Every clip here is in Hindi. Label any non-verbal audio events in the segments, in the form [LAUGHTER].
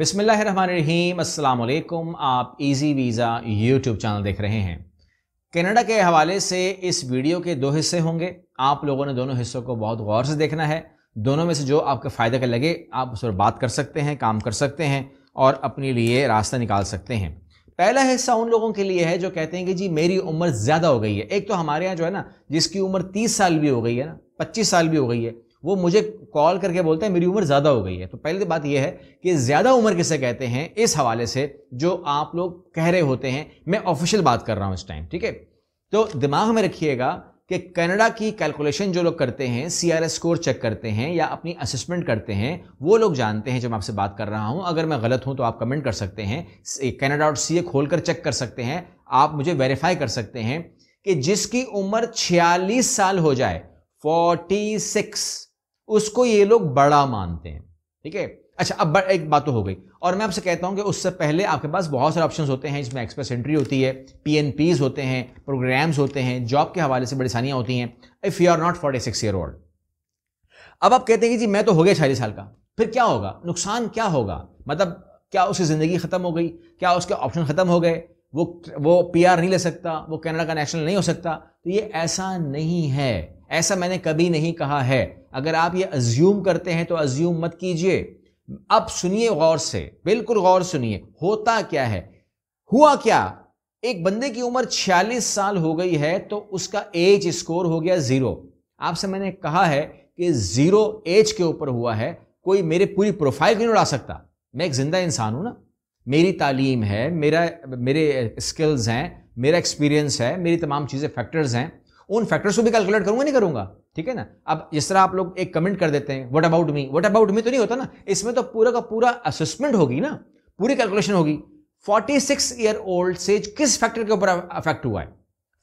बिसमीम अल्लाम आप इजी वीज़ा यूट्यूब चैनल देख रहे हैं कनाडा के हवाले से इस वीडियो के दो हिस्से होंगे आप लोगों ने दोनों हिस्सों को बहुत गौर से देखना है दोनों में से जो आपके फ़ायदे का लगे आप उस पर बात कर सकते हैं काम कर सकते हैं और अपने लिए रास्ता निकाल सकते हैं पहला हिस्सा उन लोगों के लिए है जो कहते हैं कि जी मेरी उम्र ज़्यादा हो गई है एक तो हमारे यहाँ जो है ना जिसकी उम्र तीस साल भी हो गई है ना पच्चीस साल भी हो गई है वो मुझे कॉल करके बोलते हैं मेरी उम्र ज़्यादा हो गई है तो पहली बात यह है कि ज़्यादा उम्र किसे कहते हैं इस हवाले से जो आप लोग कह रहे होते हैं मैं ऑफिशियल बात कर रहा हूँ इस टाइम ठीक है तो दिमाग में रखिएगा कि कनाडा की कैलकुलेशन जो लोग करते हैं सी आर स्कोर चेक करते हैं या अपनी असेसमेंट करते हैं वो लोग जानते हैं जब मैं आपसे बात कर रहा हूँ अगर मैं गलत हूँ तो आप कमेंट कर सकते हैं कैनेडा डॉट सी ए खोल कर चेक कर सकते हैं आप मुझे वेरीफाई कर सकते हैं कि जिसकी उम्र छियालीस साल हो जाए फोर्टी सिक्स उसको ये लोग बड़ा मानते हैं ठीक है अच्छा अब एक बात तो हो गई और मैं आपसे कहता हूं कि उससे पहले आपके पास बहुत सारे ऑप्शंस होते हैं इसमें एक्सप्रेस एंट्री होती है पीएनपीज होते हैं प्रोग्राम्स होते हैं जॉब के हवाले से परेशानियां होती हैं if you are not forty six year old अब आप कहते हैं कि जी मैं तो हो गया छियालीस साल का फिर क्या होगा नुकसान क्या होगा मतलब क्या उसकी ज़िंदगी ख़त्म हो गई क्या उसके ऑप्शन ख़त्म हो गए वो वो पी नहीं ले सकता वो कनाडा का नेशनल नहीं हो सकता तो ये ऐसा नहीं है ऐसा मैंने कभी नहीं कहा है अगर आप ये अज्यूम करते हैं तो अज्यूम मत कीजिए अब सुनिए गौर से बिल्कुल गौर सुनिए होता क्या है हुआ क्या एक बंदे की उम्र 46 साल हो गई है तो उसका एज स्कोर हो गया ज़ीरो आपसे मैंने कहा है कि ज़ीरो एज के ऊपर हुआ है कोई मेरे पूरी प्रोफाइल क्यों उड़ा सकता मैं एक ज़िंदा इंसान हूं ना मेरी तालीम है मेरा मेरे स्किल्स हैं मेरा एक्सपीरियंस है मेरी तमाम चीज़ें फैक्टर्स हैं उन फैक्टर्स को भी कैलकुलेट करूंगा नहीं करूंगा ठीक है ना अब जिस तरह आप लोग एक कमेंट कर देते हैं what about me what about me तो नहीं होता ना इसमें तो पूरा का पूरा असेसमेंट होगी ना पूरी कैलकुलेशन होगी 46 ईयर ओल्ड से किस फैक्टर के ऊपर अफेक्ट हुआ है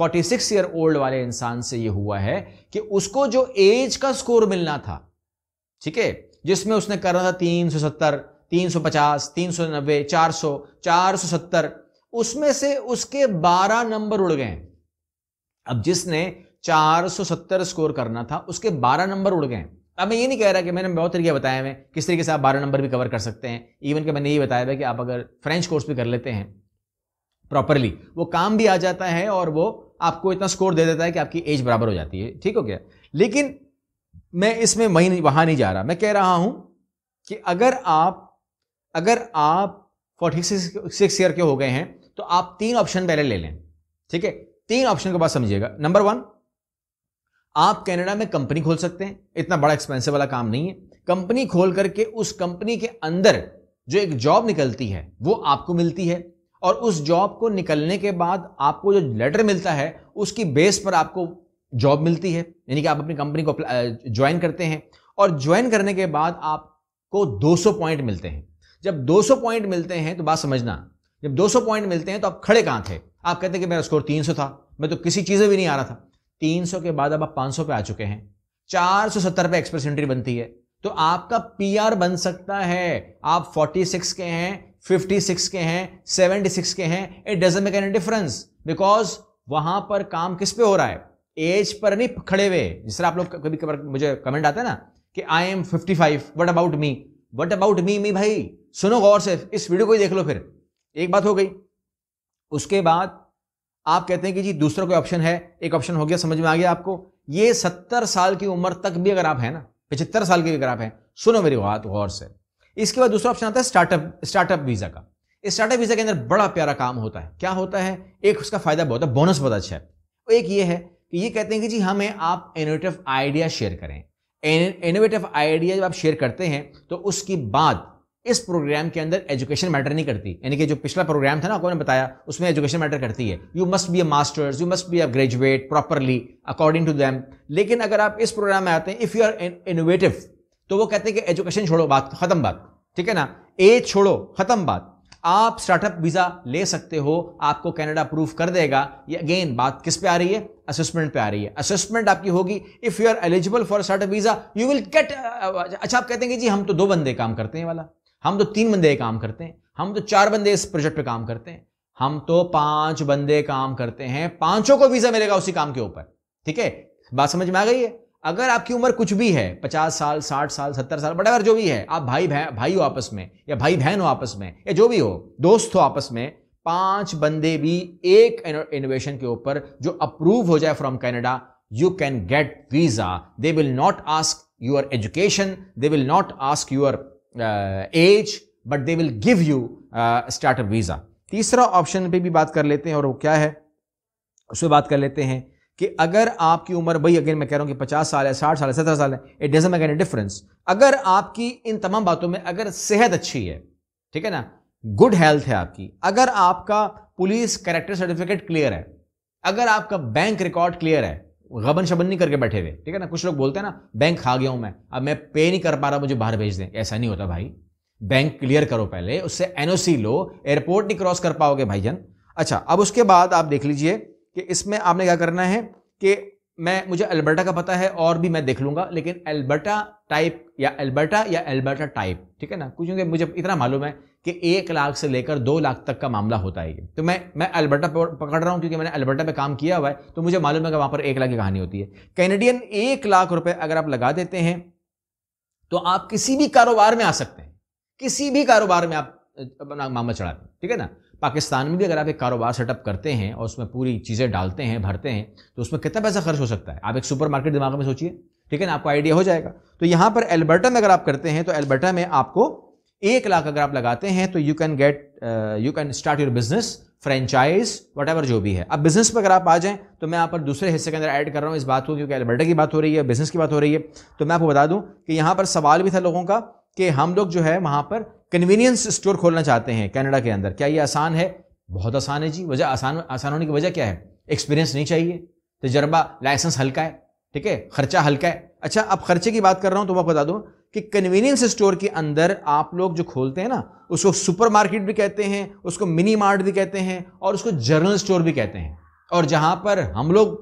46 ईयर ओल्ड वाले इंसान से यह हुआ है कि उसको जो एज का स्कोर मिलना था ठीक है जिसमें उसने करना था 370 350 390 400 470 उसमें से उसके 12 नंबर उड़ गए अब जिसने 470 स्कोर करना था उसके 12 नंबर उड़ गए अब मैं ये नहीं कह रहा कि मैंने बहुत तरीके बताए हुए किस तरीके से आप 12 नंबर भी कवर कर सकते हैं इवन कि मैंने ये बताया हुआ कि आप अगर फ्रेंच कोर्स भी कर लेते हैं प्रॉपरली वो काम भी आ जाता है और वो आपको इतना स्कोर दे देता है कि आपकी एज बराबर हो जाती है ठीक हो गया लेकिन मैं इसमें वहीं वहाँ नहीं जा रहा मैं कह रहा हूँ कि अगर आप अगर आप फोर्टी सिक्स ईयर के हो गए हैं तो आप तीन ऑप्शन पहले ले लें ठीक है तीन ऑप्शन के बाद समझिएगा नंबर वन आप कनाडा में कंपनी खोल सकते हैं इतना बड़ा एक्सपेंसिव वाला काम नहीं है कंपनी खोल करके उस कंपनी के अंदर जो एक जॉब निकलती है वो आपको मिलती है और उस जॉब को निकलने के बाद आपको जो लेटर मिलता है उसकी बेस पर आपको जॉब मिलती है यानी कि आप अपनी कंपनी को ज्वाइन करते हैं और ज्वाइन करने के बाद आपको 200 पॉइंट मिलते हैं जब 200 पॉइंट मिलते हैं तो बात समझना जब 200 पॉइंट मिलते हैं तो आप खड़े कहाँ थे आप कहते हैं कि मेरा स्कोर 300 था मैं तो किसी चीज़ में भी नहीं आ रहा था 300 के बाद अब आप 500 पे आ चुके हैं 470 पे एक्सप्रेस एंट्री बनती है तो आपका पीआर बन सकता है आप 46 के हैं 56 के हैं 76 के हैं it doesn't make any difference because वहां पर काम किस पे हो रहा है एज पर नहीं खड़े हुए जिस तरह आप लोग कभी कभार मुझे कमेंट आता है ना कि I am 55 what about me what about me me भाई सुनो गौर से इस वीडियो को ही देख लो फिर एक बात हो गई उसके बाद आप कहते हैं कि जी दूसरा कोई ऑप्शन है एक ऑप्शन हो गया समझ में आ गया आपको ये सत्तर साल की उम्र तक भी अगर आप हैं ना पचहत्तर साल की अगर आप हैं सुनो मेरी बात गौर से इसके बाद दूसरा ऑप्शन आता है स्टार्टअप स्टार्टअप वीज़ा का स्टार्टअप वीज़ा के अंदर बड़ा प्यारा काम होता है क्या होता है एक उसका फायदा बहुत है बोनस बहुत अच्छा है एक ये है कि ये कहते हैं कि जी हमें आप इनोवेटिव आइडिया शेयर करें इनोवेटिव आइडिया जब आप शेयर करते हैं तो उसके बाद इस प्रोग्राम के अंदर एजुकेशन मैटर नहीं करती यानी कि जो पिछला प्रोग्राम था ना आपको मैंने बताया उसमें एजुकेशन मैटर करती है you must be a masters you must be a graduate properly according to them लेकिन अगर आप इस प्रोग्राम में आते हैं इफ़ यू आर इनोवेटिव तो वो कहते हैं कि एजुकेशन छोड़ो बात खत्म बात ठीक है ना एज छोड़ो खत्म बात आप स्टार्टअप वीज़ा ले सकते हो आपको कनाडा अप्रूव कर देगा ये अगेन बात किस पे आ रही है असेसमेंट पे आ रही है असेसमेंट आपकी होगी if you are eligible for startup visa you will get अच्छा आप कहते हैं कि जी हम तो दो बंदे काम करते हैं वाला हम तो तीन बंदे काम करते हैं हम तो चार बंदे इस प्रोजेक्ट पे काम करते हैं हम तो पांच बंदे काम करते हैं पांचों को वीजा मिलेगा उसी काम के ऊपर ठीक है बात समझ में आ गई है अगर आपकी उम्र कुछ भी है पचास साल साठ साल सत्तर साल बड़ावर जो भी है आप भाई भाई हो आपस में या भाई बहन हो आपस में या जो भी हो दोस्त हो आपस में पांच बंदे भी एक इनोवेशन के ऊपर जो अप्रूव हो जाए from Canada you can get visa they will not ask your education they will not ask your uh, age but they will give you uh, visa तीसरा ऑप्शन पे भी बात कर लेते हैं और वो क्या है उस पर बात कर लेते हैं कि अगर आपकी उम्र भाई अगेन मैं कह रहा हूं कि पचास साल है साठ साल है सत्रह साल है it doesn't make any difference अगर आपकी इन तमाम बातों में अगर सेहत अच्छी है ठीक है ना गुड हेल्थ है आपकी अगर आपका पुलिस कैरेक्टर सर्टिफिकेट क्लियर है अगर आपका बैंक रिकॉर्ड क्लियर है गबन शबन नहीं करके बैठे हुए ठीक है ना कुछ लोग बोलते हैं ना बैंक खा गया हूं मैं अब मैं पे नहीं कर पा रहा मुझे बाहर भेज दें ऐसा नहीं होता भाई बैंक क्लियर करो पहले उससे एनओसी लो एयरपोर्ट नहीं क्रॉस कर पाओगे भाईजान अच्छा अब उसके बाद आप देख लीजिए कि इसमें आपने क्या करना है कि मैं मुझे अल्बर्टा का पता है और भी मैं देख लूंगा लेकिन अल्बर्टा टाइप या अल्बर्टा या अल्बर्टा टाइप ठीक है ना क्योंकि मुझे इतना मालूम है कि एक लाख से लेकर दो लाख तक का मामला होता है ये तो मैं मैं अल्बर्टा पकड़ रहा हूँ क्योंकि मैंने अल्बर्टा पे काम किया हुआ है तो मुझे मालूम है कि वहाँ पर एक लाख की कहानी होती है कैनेडियन एक लाख रुपए अगर आप लगा देते हैं तो आप किसी भी कारोबार में आ सकते हैं किसी भी कारोबार में आप अपना मामला चढ़ाते हैं ठीक है ना पाकिस्तान में भी अगर आप एक कारोबार सेटअप करते हैं और उसमें पूरी चीज़ें डालते हैं भरते हैं तो उसमें कितना पैसा खर्च हो सकता है आप एक सुपर मार्केट दिमाग में सोचिए ठीक है ना आपको आइडिया हो जाएगा तो यहाँ पर एल्बर्टा में अगर आप करते हैं तो एल्बर्टा में आपको एक लाख अगर आप लगाते हैं तो you can get you can start your business franchise what जो भी है अब बिजनेस पर अगर आप आ जाएं तो मैं यहाँ पर दूसरे हिस्से के अंदर ऐड कर रहा हूँ इस बात को क्योंकि एल्बर्टा की बात हो रही है बिजनेस की बात हो रही है तो मैं आपको बता दूँ कि यहाँ पर सवाल भी था लोगों का कि हम लोग जो है वहाँ पर कन्वीनियंस स्टोर खोलना चाहते हैं कनाडा के अंदर क्या ये आसान है बहुत आसान है जी वजह आसान आसान होने की वजह क्या है एक्सपीरियंस नहीं चाहिए तजर्बा लाइसेंस हल्का है ठीक है खर्चा हल्का है अच्छा अब खर्चे की बात कर रहा हूँ तो मैं बता दूँ कि कन्वीनियंस स्टोर के अंदर आप लोग जो खोलते हैं ना उसको सुपरमार्केट भी कहते हैं उसको मिनी मार्ट भी कहते हैं और उसको जर्नल स्टोर भी कहते हैं और जहाँ पर हम लोग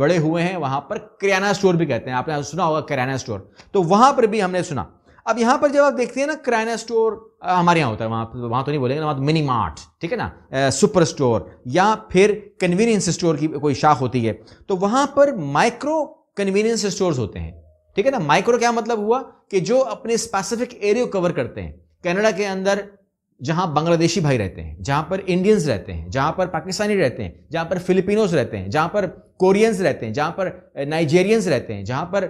बड़े हुए हैं वहाँ पर किराना स्टोर भी कहते हैं आपने सुना होगा किराना स्टोर तो वहाँ पर भी हमने सुना अब यहां पर जब आप देखते हैं ना क्राइना स्टोर हमारे यहां होता है वहां वहां तो नहीं बोलेंगे ना मिनी मार्ट तो ठीक है ना सुपर स्टोर या फिर कन्वीनियंस स्टोर की कोई शाख होती है तो वहां पर माइक्रो कन्वीनियंस स्टोर्स होते हैं ठीक है ना माइक्रो क्या मतलब हुआ कि जो अपने स्पेसिफिक एरिया कवर करते हैं कनाडा के अंदर जहाँ बांग्लादेशी भाई रहते हैं जहाँ पर इंडियंस रहते हैं जहाँ पर पाकिस्तानी रहते हैं जहाँ पर फिलिपिनोज रहते हैं जहाँ पर कोरियंस रहते हैं जहाँ पर नाइजेरियंस रहते हैं जहाँ पर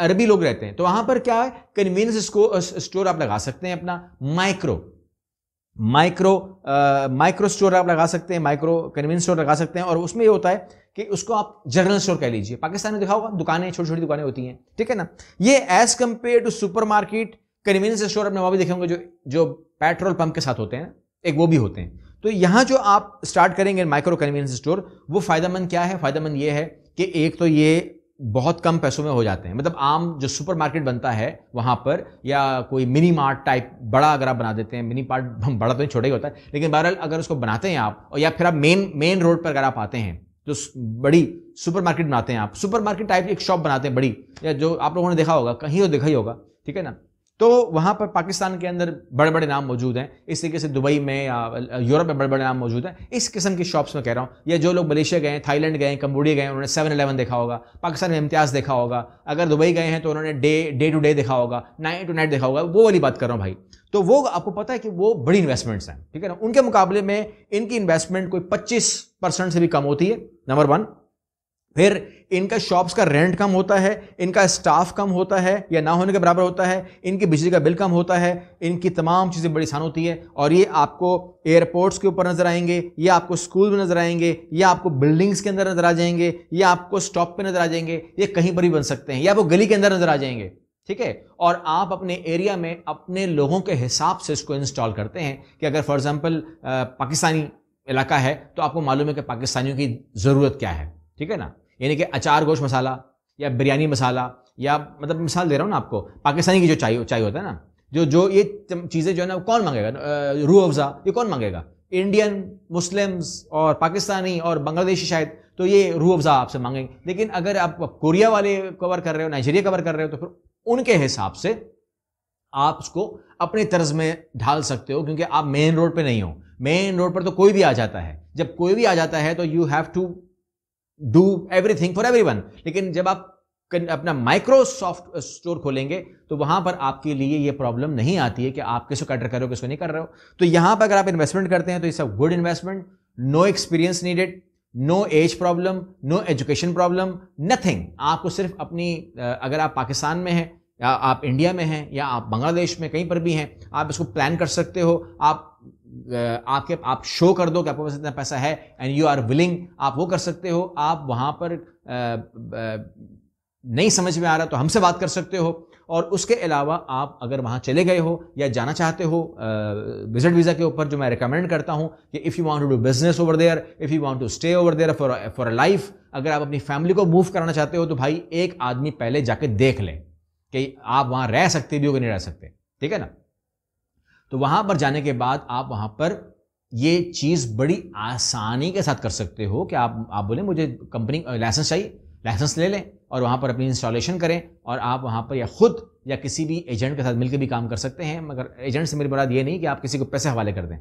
अरबी लोग रहते हैं तो वहाँ पर क्या है कन्वीनियंस स्टोर आप लगा सकते हैं अपना माइक्रो माइक्रो माइक्रो स्टोर आप लगा सकते हैं माइक्रो कन्वीनियंस स्टोर लगा सकते हैं और उसमें ये होता है कि उसको आप जनरल स्टोर कह लीजिए पाकिस्तान में दिखा होगा दुकानें छोटी छोटी दुकानें होती हैं ठीक है ना ये as compare to supermarket convenience store अपने वहां भी देखेंगे जो जो पेट्रोल पंप के साथ होते हैं एक वो भी होते हैं तो यहाँ जो आप स्टार्ट करेंगे माइक्रो कन्वीनियंस स्टोर वो फ़ायदेमंद क्या है फ़ायदेमंद ये है कि एक तो ये बहुत कम पैसों में हो जाते हैं मतलब आम जो सुपरमार्केट बनता है वहाँ पर या कोई मिनी मार्ट टाइप बड़ा अगर आप बना देते हैं मिनी मार्ट बड़ा तो नहीं छोटा ही होता है लेकिन बहरहाल अगर उसको बनाते हैं आप और या फिर आप मेन मेन रोड पर अगर आप आते हैं जो बड़ी सुपरमार्केट बनाते हैं आप सुपरमार्केट टाइप की एक शॉप बनाते हैं बड़ी या जो आप लोगों ने देखा होगा कहीं और तो देखा ही होगा ठीक है ना तो वहाँ पर पाकिस्तान के अंदर बड़े बड़े नाम मौजूद हैं इस तरीके से दुबई में या यूरोप में बड़े बड़े नाम मौजूद हैं इस किस्म की शॉप्स में कह रहा हूँ या जो लोग मलेशिया गए थाईलैंड गए कंबोडिया गए उन्होंने सेवन अलेवन देखा होगा पाकिस्तान में इम्तियाज़ देखा होगा अगर दुबई गए हैं तो उन्होंने डे डे टू डे देखा होगा नाइट टू नाइट देखा होगा वो वाली बात कर रहा हूँ भाई तो वो आपको पता है कि वो बड़ी इन्वेस्टमेंट्स हैं ठीक है ना उनके मुकाबले में इनकी इन्वेस्टमेंट कोई पच्चीस से भी कम होती है नंबर वन फिर इनका शॉप्स का रेंट कम होता है इनका स्टाफ कम होता है या ना होने के बराबर होता है इनकी बिजली का बिल कम होता है इनकी तमाम चीज़ें बड़ी आसान होती है और ये आपको एयरपोर्ट्स के ऊपर नज़र आएंगे ये आपको स्कूल में नज़र आएंगे ये आपको बिल्डिंग्स के अंदर नज़र आ जाएंगे ये आपको स्टॉप पर नज़र आ जाएंगे ये कहीं पर भी बन सकते हैं या वो गली के अंदर नज़र आ जाएंगे ठीक है और आप अपने एरिया में अपने लोगों के हिसाब से इसको इंस्टॉल करते हैं कि अगर फॉर एग्जांपल पाकिस्तानी इलाका है तो आपको मालूम है कि पाकिस्तानियों की ज़रूरत क्या है ठीक है ना यानी कि अचार गोश मसाला या बिरयानी मसाला या मतलब मिसाल दे रहा हूँ ना आपको पाकिस्तानी की जो चाय चाय होता है ना जो जो ये चीज़ें जो है ना कौन मांगेगा रू अफज़ा ये कौन मांगेगा इंडियन मुस्लिम्स और पाकिस्तानी और बांग्लादेशी शायद तो ये रू अफज़ा आपसे मांगेंगे लेकिन अगर आप कोरिया वाले कवर कर रहे हो नाइजीरिया कवर कर रहे हो तो फिर उनके हिसाब से आप उसको अपने तर्ज में ढाल सकते हो क्योंकि आप मेन रोड पर नहीं हो मेन रोड पर तो कोई भी आ जाता है जब कोई भी आ जाता है तो you have to do everything for everyone लेकिन जब आप अपना माइक्रोसॉफ्ट स्टोर खोलेंगे तो वहां पर आपके लिए ये प्रॉब्लम नहीं आती है कि आप किसको कर रहे हो किसको नहीं कर रहे हो तो यहां पर अगर आप इन्वेस्टमेंट करते हैं तो it's a good investment no experience needed no age problem no education problem nothing आपको सिर्फ अपनी अगर आप पाकिस्तान में हैं या आप इंडिया में हैं या आप बांग्लादेश में कहीं पर भी हैं आप इसको प्लान कर सकते हो आप आपके आप शो कर दो कि आपके पास इतना पैसा है एंड यू आर विलिंग आप वो कर सकते हो आप वहाँ पर नहीं समझ में आ रहा तो हमसे बात कर सकते हो और उसके अलावा आप अगर वहाँ चले गए हो या जाना चाहते हो विजिट वीज़ा के ऊपर जो मैं रिकमेंड करता हूँ कि if you want to do business over there if you want to stay over there for for a life अगर आप अपनी फैमिली को मूव कराना चाहते हो तो भाई एक आदमी पहले जाके देख लें कि आप वहाँ रह सकते भी हो कि नहीं रह सकते ठीक है ना तो वहाँ पर जाने के बाद आप वहाँ पर ये चीज़ बड़ी आसानी के साथ कर सकते हो कि आप आप बोले मुझे कंपनी लाइसेंस चाहिए लाइसेंस ले लें और वहाँ पर अपनी इंस्टॉलेशन करें और आप वहाँ पर या खुद या किसी भी एजेंट के साथ मिलकर भी काम कर सकते हैं मगर एजेंट से मेरी मुराद ये नहीं कि आप किसी को पैसे हवाले कर दें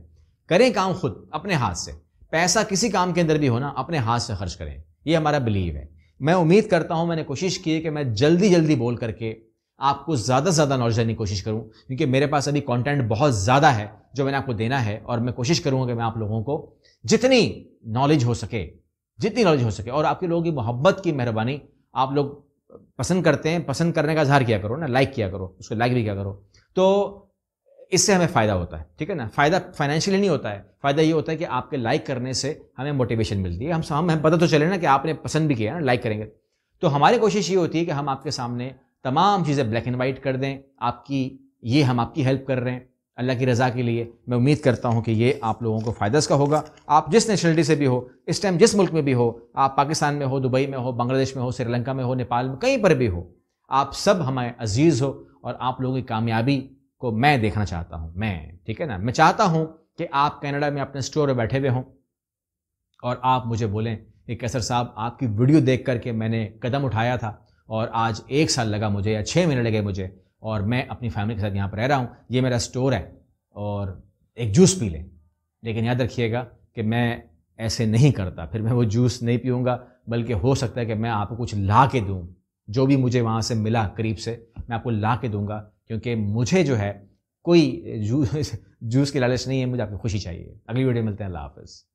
करें काम खुद अपने हाथ से पैसा किसी काम के अंदर भी होना अपने हाथ से खर्च करें ये हमारा बिलीव है मैं उम्मीद करता हूँ मैंने कोशिश की है कि मैं जल्दी जल्दी बोल करके आपको ज़्यादा से ज़्यादा नॉलेज देने की कोशिश करूँ क्योंकि मेरे पास अभी कॉन्टेंट बहुत ज़्यादा है जो मैंने आपको देना है और मैं कोशिश करूँगा कि मैं आप लोगों को जितनी नॉलेज हो सके जितनी नॉलेज हो सके और आपके लोगों की मोहब्बत की मेहरबानी आप लोग पसंद करते हैं पसंद करने का इजहार किया करो ना लाइक किया करो उसको लाइक भी किया करो तो इससे हमें फ़ायदा होता है ठीक है ना फ़ायदा फाइनेंशियली नहीं होता है फ़ायदा ये होता है कि आपके लाइक करने से हमें मोटिवेशन मिलती है हम हम पता तो चले ना कि आपने पसंद भी किया ना लाइक करेंगे तो हमारी कोशिश ये होती है कि हम आपके सामने तमाम चीज़ें ब्लैक एंड वाइट कर दें आपकी ये हम आपकी हेल्प कर रहे हैं अल्लाह की रज़ा के लिए मैं उम्मीद करता हूँ कि ये आप लोगों को फ़ायदा इसका होगा आप जिस नेशनलिटी से भी हो इस टाइम जिस मुल्क में भी हो आप पाकिस्तान में हो दुबई में हो बांग्लादेश में हो श्रीलंका में हो नेपाल में कहीं पर भी हो आप सब हमारे अजीज़ हो और आप लोगों की कामयाबी को मैं देखना चाहता हूँ मैं ठीक है ना मैं चाहता हूँ कि आप कैनेडा में अपने स्टोर में बैठे हुए हों और आप मुझे बोलें कि कैसर साहब आपकी वीडियो देख करके मैंने कदम उठाया था और आज एक साल लगा मुझे या छः महीने लगे मुझे और मैं अपनी फैमिली के साथ यहाँ पर रह रहा हूँ ये मेरा स्टोर है और एक जूस पी लें लेकिन याद रखिएगा कि मैं ऐसे नहीं करता फिर मैं वो जूस नहीं पीऊँगा बल्कि हो सकता है कि मैं आपको कुछ ला के दूँ जो भी मुझे वहाँ से मिला करीब से मैं आपको ला के दूँगा क्योंकि मुझे जो है कोई जूस [LAUGHS] जूस की लालच नहीं है मुझे आपकी खुशी चाहिए अगली वीडियो मिलते हैं अल्लाह हाफिज़